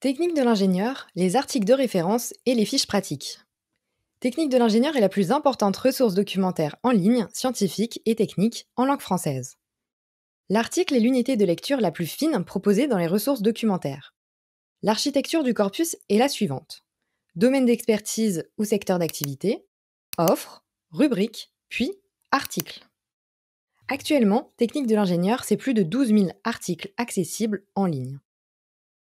Technique de l'ingénieur, les articles de référence et les fiches pratiques. Technique de l'ingénieur est la plus importante ressource documentaire en ligne, scientifique et technique en langue française. L'article est l'unité de lecture la plus fine proposée dans les ressources documentaires. L'architecture du corpus est la suivante. Domaine d'expertise ou secteur d'activité, offre, rubrique, puis article. Actuellement, Technique de l'ingénieur, c'est plus de 12 000 articles accessibles en ligne.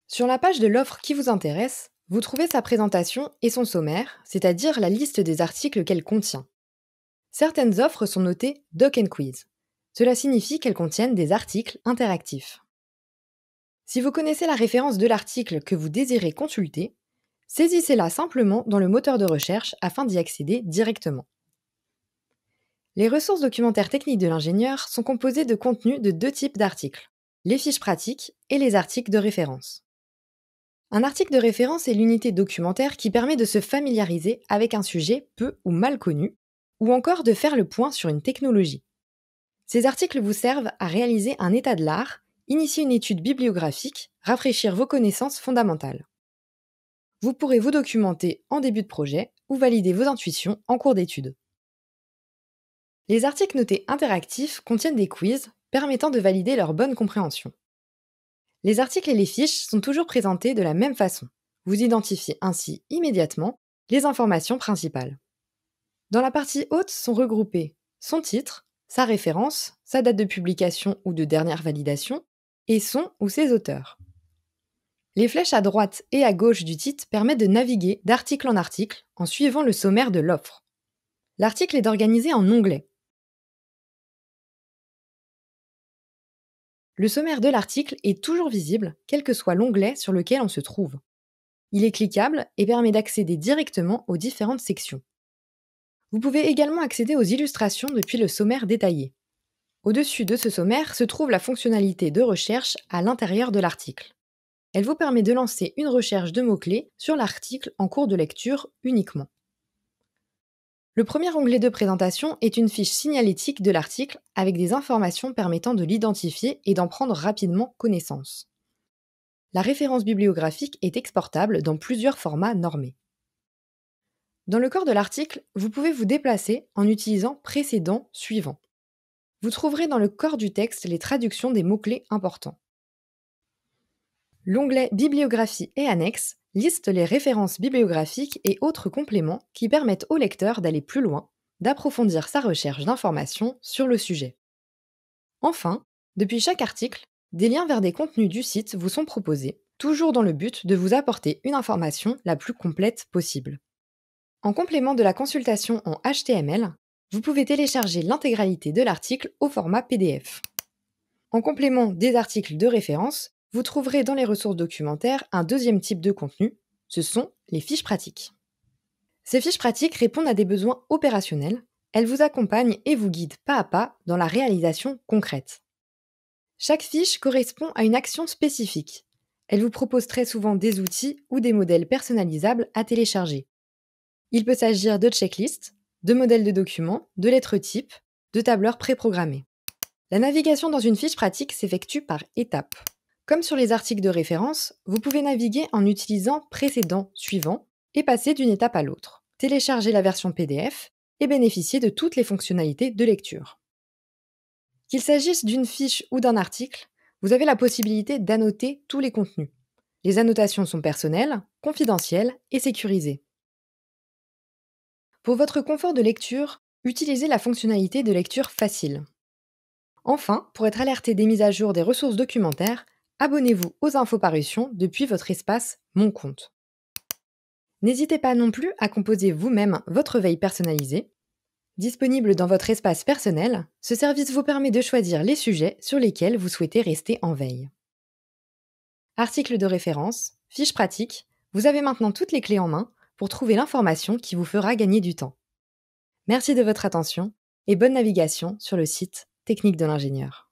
Sur la page de l'offre qui vous intéresse, vous trouvez sa présentation et son sommaire, c'est-à-dire la liste des articles qu'elle contient. Certaines offres sont notées Doc and Quiz. Cela signifie qu'elles contiennent des articles interactifs. Si vous connaissez la référence de l'article que vous désirez consulter, saisissez-la simplement dans le moteur de recherche afin d'y accéder directement. Les ressources documentaires techniques de l'ingénieur sont composées de contenus de deux types d'articles, les fiches pratiques et les articles de référence. Un article de référence est l'unité documentaire qui permet de se familiariser avec un sujet peu ou mal connu, ou encore de faire le point sur une technologie. Ces articles vous servent à réaliser un état de l'art, initier une étude bibliographique, rafraîchir vos connaissances fondamentales. Vous pourrez vous documenter en début de projet ou valider vos intuitions en cours d'étude. Les articles notés interactifs contiennent des quiz permettant de valider leur bonne compréhension. Les articles et les fiches sont toujours présentés de la même façon. Vous identifiez ainsi immédiatement les informations principales. Dans la partie haute sont regroupés son titre, sa référence, sa date de publication ou de dernière validation, et son ou ses auteurs. Les flèches à droite et à gauche du titre permettent de naviguer d'article en article en suivant le sommaire de l'offre. L'article est organisé en onglets. Le sommaire de l'article est toujours visible, quel que soit l'onglet sur lequel on se trouve. Il est cliquable et permet d'accéder directement aux différentes sections. Vous pouvez également accéder aux illustrations depuis le sommaire détaillé. Au-dessus de ce sommaire se trouve la fonctionnalité de recherche à l'intérieur de l'article. Elle vous permet de lancer une recherche de mots-clés sur l'article en cours de lecture uniquement. Le premier onglet de présentation est une fiche signalétique de l'article avec des informations permettant de l'identifier et d'en prendre rapidement connaissance. La référence bibliographique est exportable dans plusieurs formats normés. Dans le corps de l'article, vous pouvez vous déplacer en utilisant précédent, suivant. Vous trouverez dans le corps du texte les traductions des mots-clés importants. L'onglet Bibliographie et annexes liste les références bibliographiques et autres compléments qui permettent au lecteur d'aller plus loin, d'approfondir sa recherche d'informations sur le sujet. Enfin, depuis chaque article, des liens vers des contenus du site vous sont proposés, toujours dans le but de vous apporter une information la plus complète possible. En complément de la consultation en HTML, vous pouvez télécharger l'intégralité de l'article au format PDF. En complément des articles de référence, vous trouverez dans les ressources documentaires un deuxième type de contenu, ce sont les fiches pratiques. Ces fiches pratiques répondent à des besoins opérationnels, elles vous accompagnent et vous guident pas à pas dans la réalisation concrète. Chaque fiche correspond à une action spécifique. Elle vous propose très souvent des outils ou des modèles personnalisables à télécharger. Il peut s'agir de checklists, de modèles de documents, de lettres types, de tableurs préprogrammés. La navigation dans une fiche pratique s'effectue par étapes. Comme sur les articles de référence, vous pouvez naviguer en utilisant précédent, suivant et passer d'une étape à l'autre, télécharger la version PDF et bénéficier de toutes les fonctionnalités de lecture. Qu'il s'agisse d'une fiche ou d'un article, vous avez la possibilité d'annoter tous les contenus. Les annotations sont personnelles, confidentielles et sécurisées. Pour votre confort de lecture, utilisez la fonctionnalité de lecture facile. Enfin, pour être alerté des mises à jour des ressources documentaires, abonnez-vous aux infos parutions depuis votre espace Mon compte. N'hésitez pas non plus à composer vous-même votre veille personnalisée. Disponible dans votre espace personnel, ce service vous permet de choisir les sujets sur lesquels vous souhaitez rester en veille. Articles de référence, fiches pratiques, vous avez maintenant toutes les clés en main pour trouver l'information qui vous fera gagner du temps. Merci de votre attention et bonne navigation sur le site Technique de l'ingénieur.